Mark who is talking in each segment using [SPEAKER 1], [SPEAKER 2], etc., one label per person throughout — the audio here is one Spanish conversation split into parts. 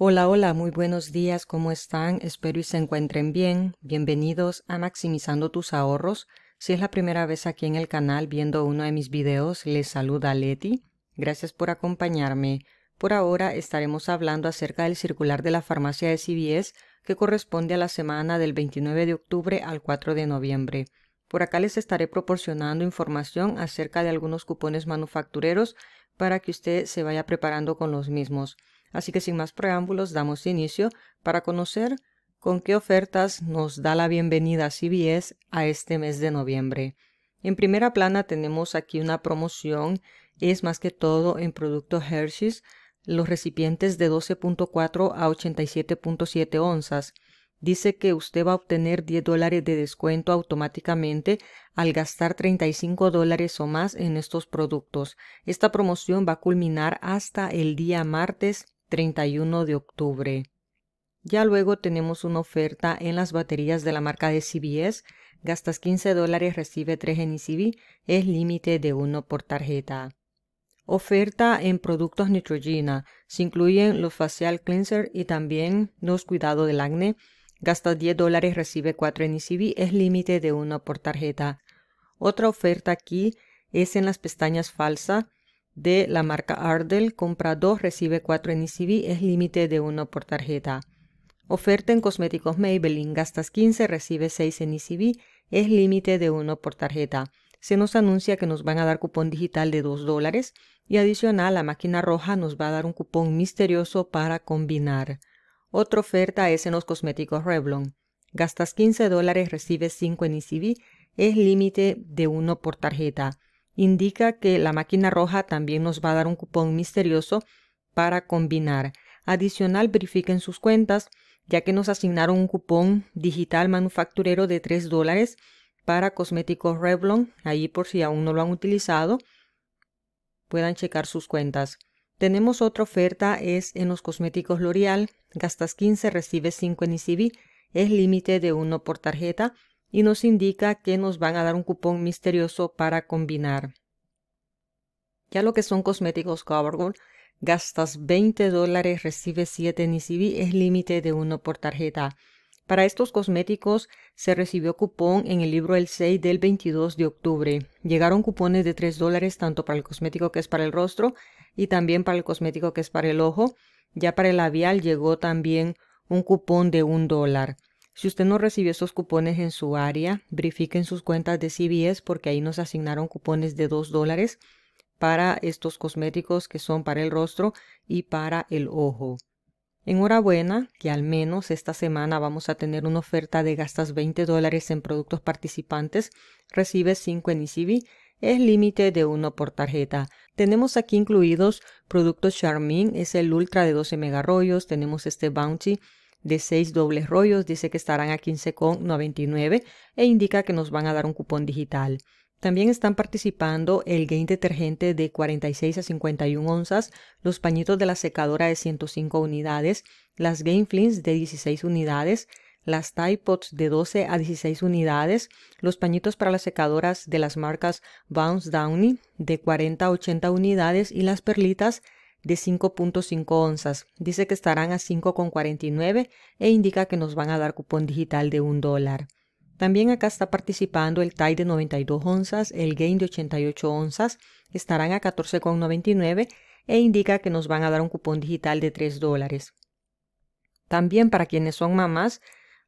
[SPEAKER 1] Hola, hola, muy buenos días, ¿cómo están? Espero y se encuentren bien. Bienvenidos a Maximizando tus ahorros. Si es la primera vez aquí en el canal viendo uno de mis videos, les saluda Leti. Gracias por acompañarme. Por ahora estaremos hablando acerca del circular de la farmacia de CBS que corresponde a la semana del 29 de octubre al 4 de noviembre. Por acá les estaré proporcionando información acerca de algunos cupones manufactureros para que usted se vaya preparando con los mismos. Así que sin más preámbulos damos inicio para conocer con qué ofertas nos da la bienvenida CBS a este mes de noviembre. En primera plana tenemos aquí una promoción, es más que todo en producto Hershey's, los recipientes de 12.4 a 87.7 onzas. Dice que usted va a obtener 10 dólares de descuento automáticamente al gastar 35 dólares o más en estos productos. Esta promoción va a culminar hasta el día martes 31 de octubre. Ya luego tenemos una oferta en las baterías de la marca de CBS. Gastas 15 dólares, recibe 3 en e Es límite de 1 por tarjeta. Oferta en productos Neutrogena. Se incluyen los facial cleanser y también los Cuidado del Acne. Gastas 10 dólares, recibe 4 en e Es límite de 1 por tarjeta. Otra oferta aquí es en las pestañas falsa de la marca Ardell, compra 2, recibe 4 en ECB, es límite de 1 por tarjeta. Oferta en cosméticos Maybelline, gastas 15, recibe 6 en ECB, es límite de 1 por tarjeta. Se nos anuncia que nos van a dar cupón digital de 2 dólares y adicional la máquina roja nos va a dar un cupón misterioso para combinar. Otra oferta es en los cosméticos Revlon. Gastas 15 dólares, recibes 5 en ECB, es límite de 1 por tarjeta indica que la máquina roja también nos va a dar un cupón misterioso para combinar. Adicional, verifiquen sus cuentas, ya que nos asignaron un cupón digital manufacturero de 3 dólares para cosméticos Revlon, ahí por si aún no lo han utilizado, puedan checar sus cuentas. Tenemos otra oferta, es en los cosméticos L'Oreal, gastas 15, recibes 5 en ICB, e es límite de 1 por tarjeta, y nos indica que nos van a dar un cupón misterioso para combinar. Ya lo que son cosméticos Covergirl, gastas 20 dólares, recibes 7 en es límite de uno por tarjeta. Para estos cosméticos se recibió cupón en el libro El 6 del 22 de octubre. Llegaron cupones de 3 dólares tanto para el cosmético que es para el rostro y también para el cosmético que es para el ojo. Ya para el labial llegó también un cupón de 1 dólar. Si usted no recibió esos cupones en su área, verifiquen sus cuentas de CVS porque ahí nos asignaron cupones de 2 dólares para estos cosméticos que son para el rostro y para el ojo. Enhorabuena que al menos esta semana vamos a tener una oferta de gastas 20 dólares en productos participantes, Recibe 5 en iCBI, e es límite de 1 por tarjeta. Tenemos aquí incluidos productos Charmin, es el Ultra de 12 megarrollos, tenemos este Bounty de 6 dobles rollos dice que estarán a 15,99 e indica que nos van a dar un cupón digital. También están participando el gain detergente de 46 a 51 onzas, los pañitos de la secadora de 105 unidades, las Game flints de 16 unidades, las Tide Pods de 12 a 16 unidades, los pañitos para las secadoras de las marcas Bounce Downy de 40 a 80 unidades y las perlitas de 5.5 onzas. Dice que estarán a 5.49 e indica que nos van a dar cupón digital de 1 dólar. También acá está participando el TAI de 92 onzas, el GAIN de 88 onzas, estarán a 14,99 e indica que nos van a dar un cupón digital de 3 dólares. También para quienes son mamás,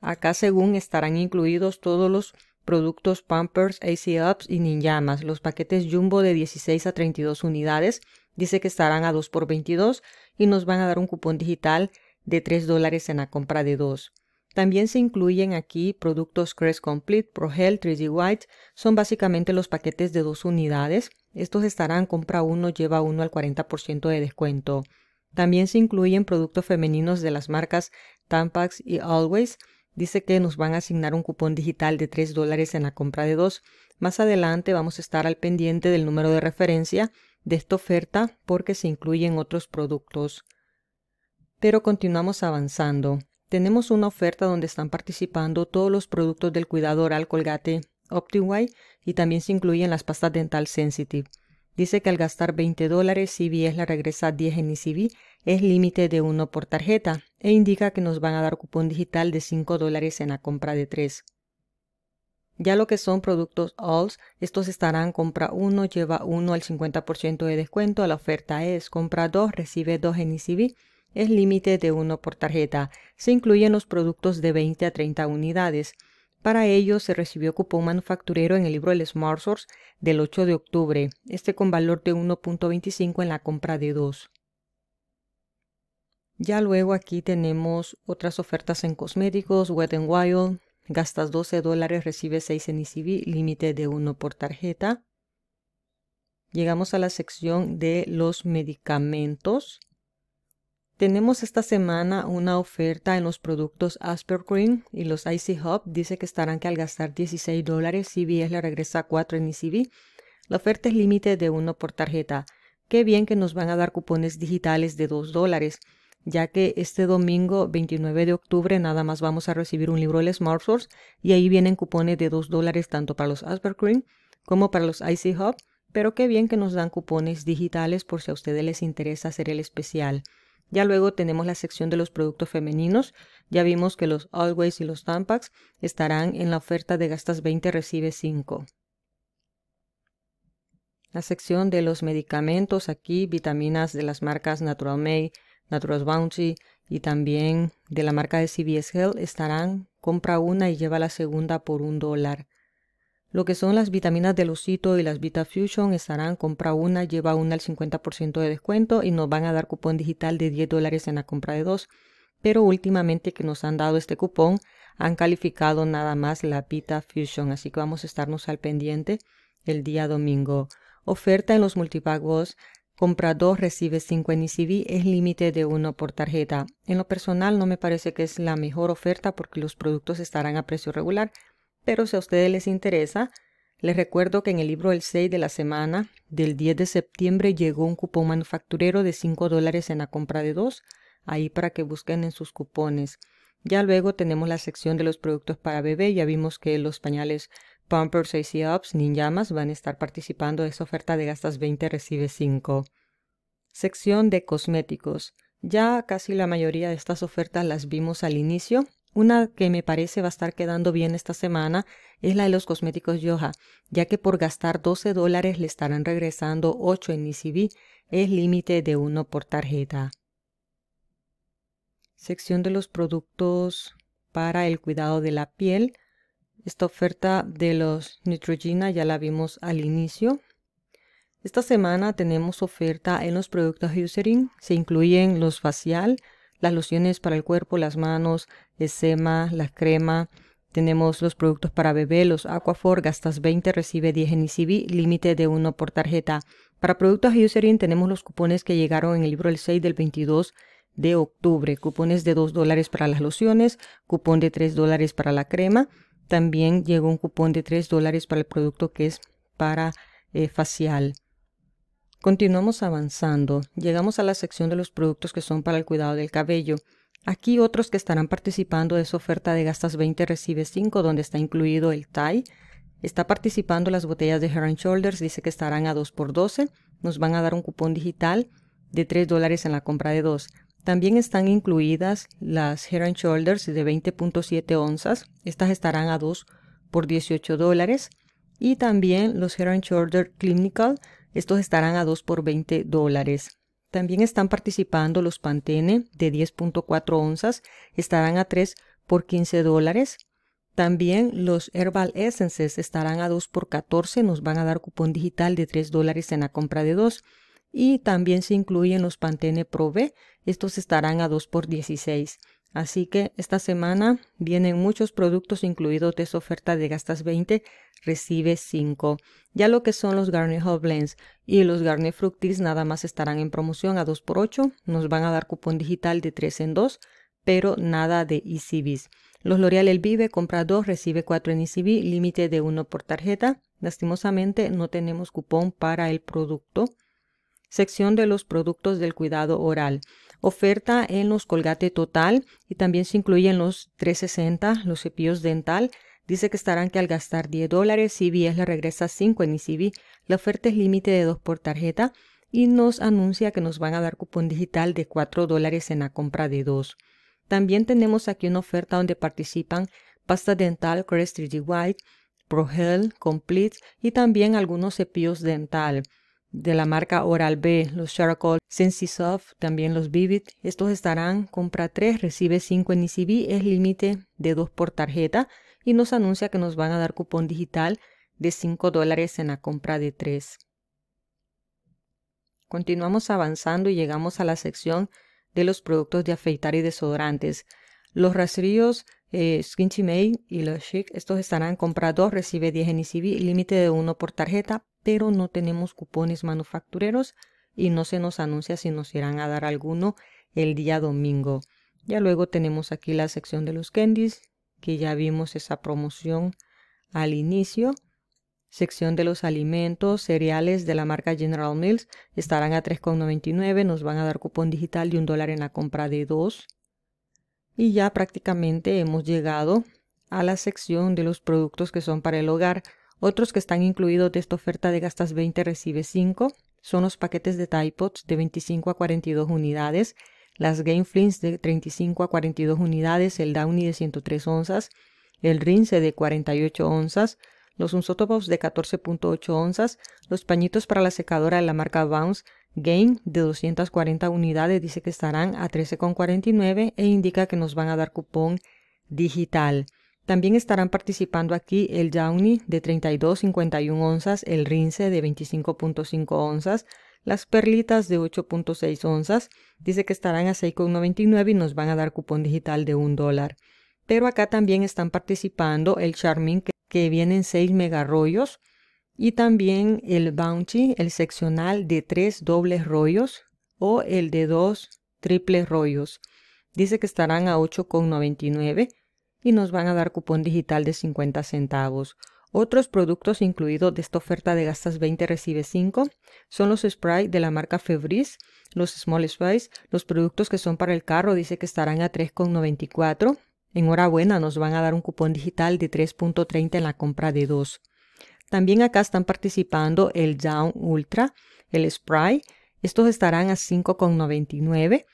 [SPEAKER 1] acá según estarán incluidos todos los productos Pampers, AC Ups y Ninjamas, los paquetes Jumbo de 16 a 32 unidades, Dice que estarán a 2 por 22 y nos van a dar un cupón digital de 3 dólares en la compra de 2. También se incluyen aquí productos Crest Complete, ProHealth, 3D White. Son básicamente los paquetes de dos unidades. Estos estarán compra uno, lleva uno al 40% de descuento. También se incluyen productos femeninos de las marcas Tampax y Always. Dice que nos van a asignar un cupón digital de 3 dólares en la compra de dos. Más adelante vamos a estar al pendiente del número de referencia de esta oferta porque se incluyen otros productos. Pero continuamos avanzando. Tenemos una oferta donde están participando todos los productos del cuidador al Colgate OptiWhite y también se incluyen las pastas dental Sensitive. Dice que al gastar 20 dólares, es la regresa 10 en ICB, e es límite de 1 por tarjeta e indica que nos van a dar cupón digital de 5 dólares en la compra de 3. Ya lo que son productos alls, estos estarán compra 1, lleva 1 al 50% de descuento, la oferta es compra 2, recibe 2 en ICB, e es límite de 1 por tarjeta. Se incluyen los productos de 20 a 30 unidades. Para ello se recibió cupón manufacturero en el libro El Smart Source del 8 de octubre, este con valor de 1.25 en la compra de 2. Ya luego aquí tenemos otras ofertas en cosméticos, Wet n Wild, Gastas 12 dólares, recibes 6 en ICB, e límite de 1 por tarjeta. Llegamos a la sección de los medicamentos. Tenemos esta semana una oferta en los productos Aspergreen y los Icy Hub. Dice que estarán que al gastar 16 dólares, es le regresa 4 en ICB. E la oferta es límite de 1 por tarjeta. Qué bien que nos van a dar cupones digitales de 2 dólares ya que este domingo 29 de octubre nada más vamos a recibir un libro del Smart Source y ahí vienen cupones de 2 dólares tanto para los Aspergreen como para los Icy Hub, pero qué bien que nos dan cupones digitales por si a ustedes les interesa hacer el especial. Ya luego tenemos la sección de los productos femeninos. Ya vimos que los Always y los Tampax estarán en la oferta de gastas 20 recibe 5. La sección de los medicamentos, aquí vitaminas de las marcas Natural May, Natural Bounty y también de la marca de CBS Health estarán compra una y lleva la segunda por un dólar. Lo que son las vitaminas de Lucito y las Vita Fusion estarán compra una, lleva una al 50% de descuento y nos van a dar cupón digital de 10 dólares en la compra de dos. Pero últimamente que nos han dado este cupón han calificado nada más la Fusion, así que vamos a estarnos al pendiente el día domingo. Oferta en los multipagos Compra 2, recibe 5 ICB, e es límite de 1 por tarjeta. En lo personal no me parece que es la mejor oferta porque los productos estarán a precio regular, pero si a ustedes les interesa, les recuerdo que en el libro El 6 de la semana del 10 de septiembre llegó un cupón manufacturero de 5 dólares en la compra de dos, ahí para que busquen en sus cupones. Ya luego tenemos la sección de los productos para bebé, ya vimos que los pañales Pampers ni Ninjamas van a estar participando de esta oferta de gastas 20, recibe 5. Sección de cosméticos. Ya casi la mayoría de estas ofertas las vimos al inicio. Una que me parece va a estar quedando bien esta semana es la de los cosméticos Yoja, ya que por gastar 12 dólares le estarán regresando 8 en ECB, es límite de 1 por tarjeta. Sección de los productos para el cuidado de la piel. Esta oferta de los Neutrogena ya la vimos al inicio. Esta semana tenemos oferta en los productos Eucerin. Se incluyen los facial, las lociones para el cuerpo, las manos, esema la crema. Tenemos los productos para bebé, los Aquafor, gastas 20, recibe 10 en ICB, e límite de 1 por tarjeta. Para productos userin tenemos los cupones que llegaron en el libro el 6 del 22 de octubre. Cupones de 2 dólares para las lociones, cupón de 3 dólares para la crema, también llegó un cupón de 3 dólares para el producto que es para eh, facial. Continuamos avanzando. Llegamos a la sección de los productos que son para el cuidado del cabello. Aquí otros que estarán participando de esa oferta de Gastas 20 recibe 5, donde está incluido el Thai. Está participando las botellas de Heron Shoulders, dice que estarán a 2 por 12. Nos van a dar un cupón digital de 3 dólares en la compra de 2. También están incluidas las Head and Shoulders de 20.7 onzas. Estas estarán a 2 por 18 dólares. Y también los Head and Shoulder Clinical. Estos estarán a 2 por 20 dólares. También están participando los Pantene de 10.4 onzas. Estarán a 3 por 15 dólares. También los Herbal Essences estarán a 2 por 14. Nos van a dar cupón digital de 3 dólares en la compra de 2 y también se incluyen los Pantene Pro B. Estos estarán a 2 x 16. Así que esta semana vienen muchos productos incluidos de oferta de gastas 20, recibe 5. Ya lo que son los Garnier Hot Blends y los Garnet Fructis nada más estarán en promoción a 2 x 8 Nos van a dar cupón digital de 3 en 2, pero nada de ECBs. Los L'Oreal El Vive compra 2, recibe 4 en ECB, límite de 1 por tarjeta. Lastimosamente no tenemos cupón para el producto sección de los productos del cuidado oral. Oferta en los Colgate Total y también se incluyen los 360, los cepillos dental. Dice que estarán que al gastar 10 dólares, CBS le regresa 5 en ICB. La oferta es límite de 2 por tarjeta y nos anuncia que nos van a dar cupón digital de 4 dólares en la compra de 2. También tenemos aquí una oferta donde participan pasta dental Crest 3D White, ProHealth, Complete y también algunos cepillos dental de la marca Oral-B, los Charcoal Sensisoft, también los Vivid. Estos estarán compra 3, recibe 5 en ICB, e es límite de 2 por tarjeta y nos anuncia que nos van a dar cupón digital de 5 dólares en la compra de 3. Continuamos avanzando y llegamos a la sección de los productos de afeitar y desodorantes. Los rastrillos eh, y los Chic, estos estarán compra 2, recibe 10 en ICB, e límite de 1 por tarjeta, pero no tenemos cupones manufactureros y no se nos anuncia si nos irán a dar alguno el día domingo. Ya luego tenemos aquí la sección de los candies, que ya vimos esa promoción al inicio. Sección de los alimentos, cereales de la marca General Mills estarán a 3,99, nos van a dar cupón digital de un dólar en la compra de dos. Y ya prácticamente hemos llegado a la sección de los productos que son para el hogar. Otros que están incluidos de esta oferta de gastas 20 recibe 5 son los paquetes de Typods de 25 a 42 unidades, las Game Flings de 35 a 42 unidades, el Downy de 103 onzas, el Rinse de 48 onzas, los Unsotopops de 14.8 onzas, los pañitos para la secadora de la marca Bounce Gain de 240 unidades dice que estarán a 13,49 e indica que nos van a dar cupón digital. También estarán participando aquí el Downy de 32,51 onzas, el Rince de 25,5 onzas, las perlitas de 8,6 onzas. Dice que estarán a 6,99 y nos van a dar cupón digital de un dólar. Pero acá también están participando el Charmin, que, vienen viene en 6 megarrollos, y también el Bounty, el seccional de 3 dobles rollos o el de 2 triples rollos. Dice que estarán a 8,99 y nos van a dar cupón digital de 50 centavos. Otros productos incluidos de esta oferta de gastas 20 recibe 5 son los spray de la marca Febris, los Small Spice. los productos que son para el carro dice que estarán a 3,94. Enhorabuena, nos van a dar un cupón digital de 3.30 en la compra de 2. También acá están participando el Down Ultra, el spray, estos estarán a 5,99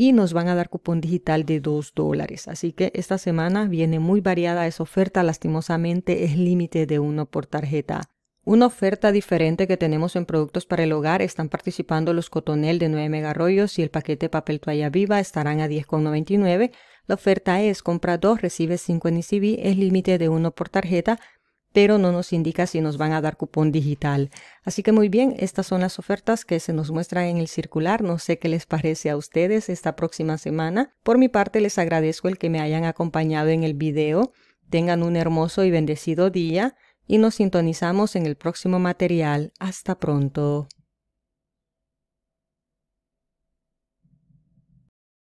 [SPEAKER 1] y nos van a dar cupón digital de 2 dólares. Así que esta semana viene muy variada esa oferta, lastimosamente es límite de uno por tarjeta. Una oferta diferente que tenemos en productos para el hogar están participando los cotonel de 9 megarrollos y el paquete papel toalla viva estarán a 10,99. La oferta es compra 2, recibe 5 en ICB e es límite de 1 por tarjeta, pero no nos indica si nos van a dar cupón digital. Así que muy bien, estas son las ofertas que se nos muestran en el circular. No sé qué les parece a ustedes esta próxima semana. Por mi parte, les agradezco el que me hayan acompañado en el video. Tengan un hermoso y bendecido día y nos sintonizamos en el próximo material. Hasta pronto.